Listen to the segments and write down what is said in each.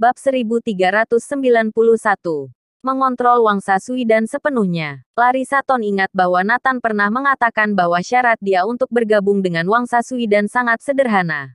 Bab 1391. Mengontrol Wangsa Sui dan sepenuhnya. Larissa Ton ingat bahwa Nathan pernah mengatakan bahwa syarat dia untuk bergabung dengan Wangsa Sui dan sangat sederhana.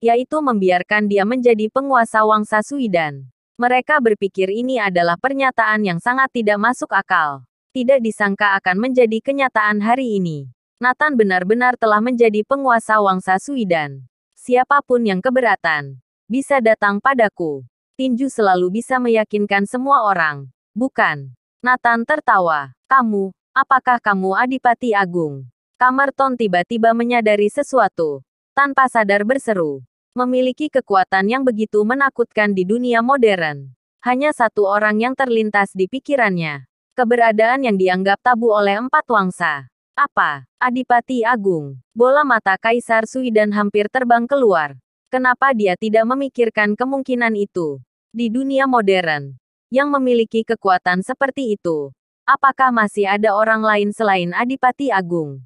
Yaitu membiarkan dia menjadi penguasa Wangsa Sui dan. Mereka berpikir ini adalah pernyataan yang sangat tidak masuk akal. Tidak disangka akan menjadi kenyataan hari ini. Nathan benar-benar telah menjadi penguasa Wangsa Sui dan siapapun yang keberatan bisa datang padaku. Tinju selalu bisa meyakinkan semua orang, bukan? Nathan tertawa. Kamu, apakah kamu Adipati Agung? Kamerton tiba-tiba menyadari sesuatu. Tanpa sadar berseru. Memiliki kekuatan yang begitu menakutkan di dunia modern. Hanya satu orang yang terlintas di pikirannya. Keberadaan yang dianggap tabu oleh empat wangsa. Apa? Adipati Agung. Bola mata Kaisar Sui dan hampir terbang keluar. Kenapa dia tidak memikirkan kemungkinan itu? Di dunia modern, yang memiliki kekuatan seperti itu, apakah masih ada orang lain selain Adipati Agung?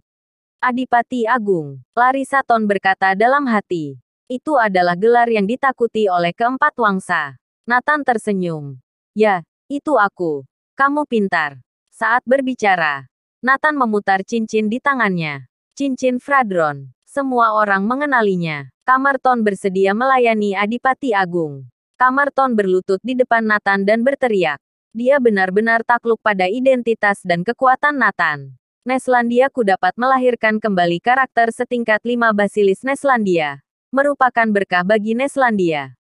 Adipati Agung, Larissa Ton berkata dalam hati. Itu adalah gelar yang ditakuti oleh keempat wangsa. Nathan tersenyum. Ya, itu aku. Kamu pintar. Saat berbicara, Nathan memutar cincin di tangannya. Cincin Fradron. Semua orang mengenalinya. Kamarton bersedia melayani Adipati Agung. Kamarton berlutut di depan Nathan dan berteriak. Dia benar-benar takluk pada identitas dan kekuatan Nathan. ku dapat melahirkan kembali karakter setingkat lima Basilis Neslandia. Merupakan berkah bagi Neslandia.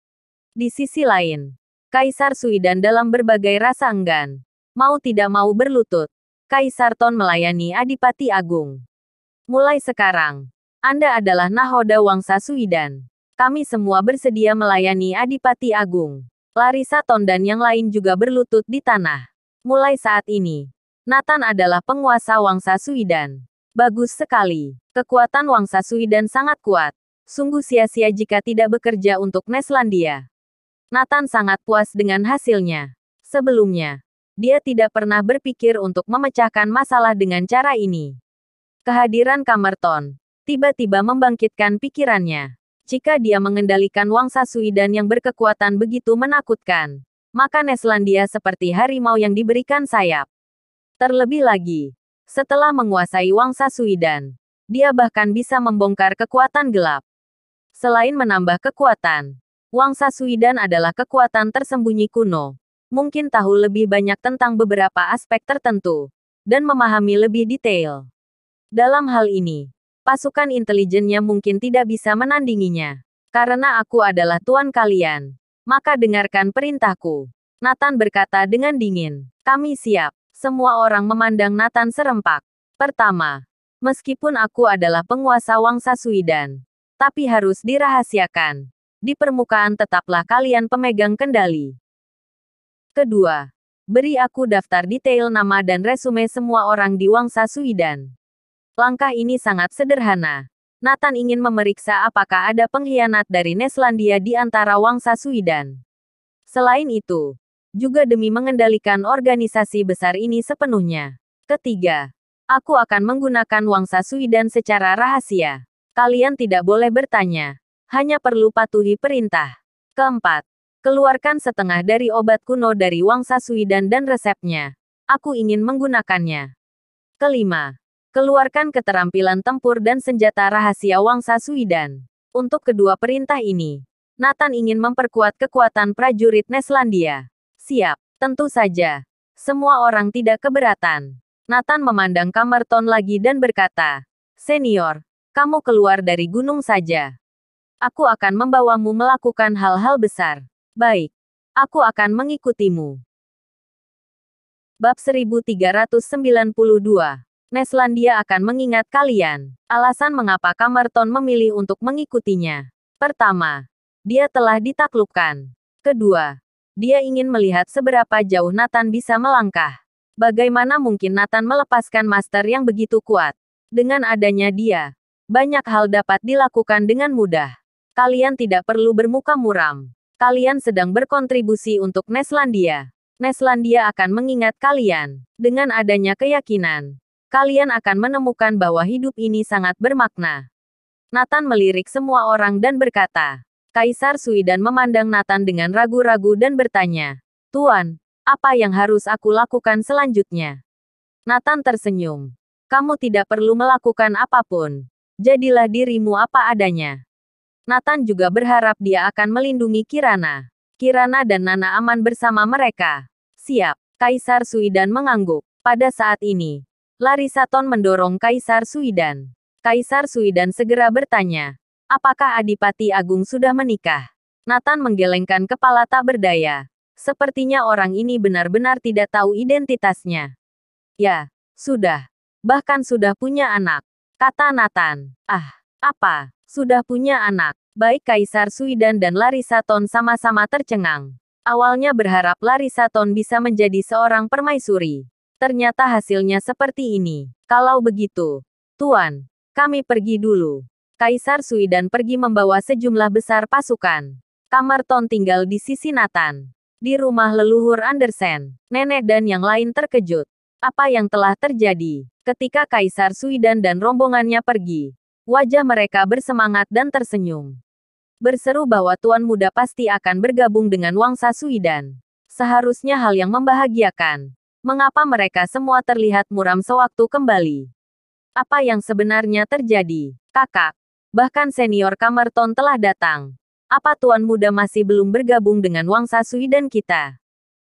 Di sisi lain, Kaisar Suidan dalam berbagai rasa enggan. Mau tidak mau berlutut. Kaisar Ton melayani Adipati Agung. Mulai sekarang, anda adalah Nahoda Wangsa Suidan. Kami semua bersedia melayani Adipati Agung. Larissa Ton dan yang lain juga berlutut di tanah. Mulai saat ini, Nathan adalah penguasa Wangsa Suidan. Bagus sekali. Kekuatan Wangsa Suidan sangat kuat. Sungguh sia-sia jika tidak bekerja untuk Neslandia. Nathan sangat puas dengan hasilnya. Sebelumnya, dia tidak pernah berpikir untuk memecahkan masalah dengan cara ini. Kehadiran Kamerton tiba-tiba membangkitkan pikirannya. Jika dia mengendalikan Wangsa Suidan yang berkekuatan begitu menakutkan, maka Neslandia seperti harimau yang diberikan sayap. Terlebih lagi, setelah menguasai Wangsa Suidan, dia bahkan bisa membongkar kekuatan gelap. Selain menambah kekuatan, Wangsa Suidan adalah kekuatan tersembunyi kuno. Mungkin tahu lebih banyak tentang beberapa aspek tertentu, dan memahami lebih detail. Dalam hal ini, pasukan intelijennya mungkin tidak bisa menandinginya. Karena aku adalah tuan kalian. Maka dengarkan perintahku. Nathan berkata dengan dingin. Kami siap. Semua orang memandang Nathan serempak. Pertama, meskipun aku adalah penguasa Wangsa Suidan, tapi harus dirahasiakan. Di permukaan tetaplah kalian pemegang kendali. Kedua, beri aku daftar detail nama dan resume semua orang di Wangsa Suidan. Langkah ini sangat sederhana. Nathan ingin memeriksa apakah ada pengkhianat dari Neslandia di antara Wangsa Suidan. Selain itu, juga demi mengendalikan organisasi besar ini sepenuhnya. Ketiga, aku akan menggunakan Wangsa Suidan secara rahasia. Kalian tidak boleh bertanya, hanya perlu patuhi perintah. Keempat, keluarkan setengah dari obat kuno dari Wangsa Suidan dan resepnya. Aku ingin menggunakannya. Kelima, keluarkan keterampilan tempur dan senjata rahasia Wangsa Suidan. Untuk kedua perintah ini, Nathan ingin memperkuat kekuatan prajurit Neslandia. Siap, tentu saja. Semua orang tidak keberatan. Nathan memandang Kamerton lagi dan berkata, Senior, kamu keluar dari gunung saja. Aku akan membawamu melakukan hal-hal besar. Baik, aku akan mengikutimu. Bab 1392 Neslandia akan mengingat kalian. Alasan mengapa Kamerton memilih untuk mengikutinya. Pertama, dia telah ditaklukkan. Kedua, dia ingin melihat seberapa jauh Nathan bisa melangkah. Bagaimana mungkin Nathan melepaskan master yang begitu kuat? Dengan adanya dia, banyak hal dapat dilakukan dengan mudah. Kalian tidak perlu bermuka muram. Kalian sedang berkontribusi untuk Neslandia. Neslandia akan mengingat kalian dengan adanya keyakinan kalian akan menemukan bahwa hidup ini sangat bermakna. Nathan melirik semua orang dan berkata, Kaisar Sui dan memandang Nathan dengan ragu-ragu dan bertanya, Tuan, apa yang harus aku lakukan selanjutnya? Nathan tersenyum. Kamu tidak perlu melakukan apapun. Jadilah dirimu apa adanya. Nathan juga berharap dia akan melindungi Kirana. Kirana dan Nana aman bersama mereka. Siap, Kaisar Sui dan mengangguk. Pada saat ini, Larisaton mendorong Kaisar Suidan. Kaisar Suidan segera bertanya, apakah Adipati Agung sudah menikah? Nathan menggelengkan kepala tak berdaya. Sepertinya orang ini benar-benar tidak tahu identitasnya. Ya, sudah. Bahkan sudah punya anak. Kata Nathan. Ah, apa? Sudah punya anak. Baik Kaisar Suidan dan Ton sama-sama tercengang. Awalnya berharap Ton bisa menjadi seorang permaisuri. Ternyata hasilnya seperti ini. Kalau begitu, Tuan, kami pergi dulu. Kaisar Sui dan pergi membawa sejumlah besar pasukan. Kamarton tinggal di sisi Nathan. Di rumah leluhur Andersen, nenek dan yang lain terkejut. Apa yang telah terjadi? Ketika Kaisar Suidan dan rombongannya pergi, wajah mereka bersemangat dan tersenyum. Berseru bahwa tuan muda pasti akan bergabung dengan Wangsa Suidan. Seharusnya hal yang membahagiakan mengapa mereka semua terlihat muram sewaktu kembali. Apa yang sebenarnya terjadi? Kakak, bahkan senior Kamerton telah datang. Apa tuan muda masih belum bergabung dengan Wangsa Sui dan kita?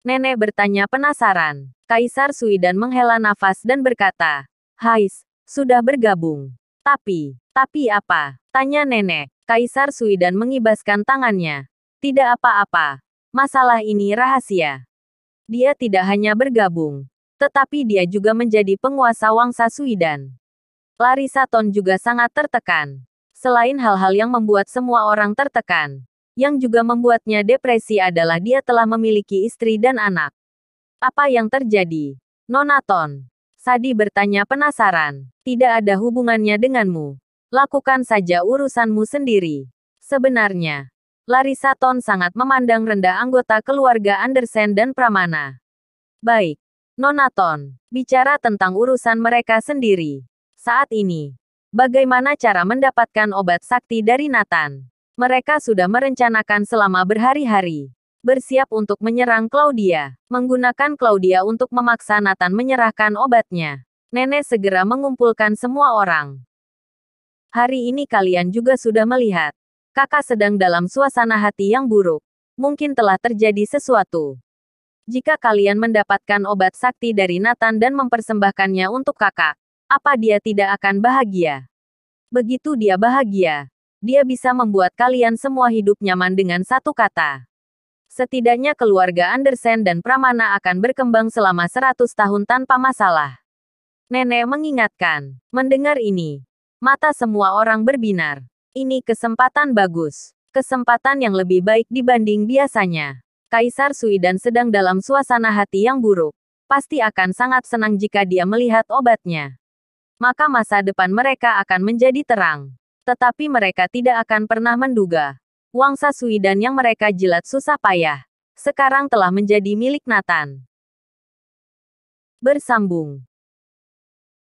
Nenek bertanya penasaran. Kaisar Sui dan menghela nafas dan berkata, Hais, sudah bergabung. Tapi, tapi apa? Tanya nenek. Kaisar Sui dan mengibaskan tangannya. Tidak apa-apa. Masalah ini rahasia. Dia tidak hanya bergabung, tetapi dia juga menjadi penguasa Wangsa Suidan. Larissa Ton juga sangat tertekan. Selain hal-hal yang membuat semua orang tertekan, yang juga membuatnya depresi adalah dia telah memiliki istri dan anak. Apa yang terjadi? Nonaton. Sadi bertanya penasaran. Tidak ada hubungannya denganmu. Lakukan saja urusanmu sendiri. Sebenarnya, Larissa Ton sangat memandang rendah anggota keluarga Andersen dan Pramana. Baik, Nona Ton, bicara tentang urusan mereka sendiri. Saat ini, bagaimana cara mendapatkan obat sakti dari Nathan? Mereka sudah merencanakan selama berhari-hari bersiap untuk menyerang Claudia, menggunakan Claudia untuk memaksa Nathan menyerahkan obatnya. Nenek segera mengumpulkan semua orang. Hari ini kalian juga sudah melihat kakak sedang dalam suasana hati yang buruk. Mungkin telah terjadi sesuatu. Jika kalian mendapatkan obat sakti dari Nathan dan mempersembahkannya untuk kakak, apa dia tidak akan bahagia? Begitu dia bahagia, dia bisa membuat kalian semua hidup nyaman dengan satu kata. Setidaknya keluarga Andersen dan Pramana akan berkembang selama 100 tahun tanpa masalah. Nenek mengingatkan, mendengar ini, mata semua orang berbinar. Ini kesempatan bagus. Kesempatan yang lebih baik dibanding biasanya. Kaisar Suidan sedang dalam suasana hati yang buruk. Pasti akan sangat senang jika dia melihat obatnya. Maka masa depan mereka akan menjadi terang. Tetapi mereka tidak akan pernah menduga. Wangsa Suidan yang mereka jilat susah payah. Sekarang telah menjadi milik Nathan. Bersambung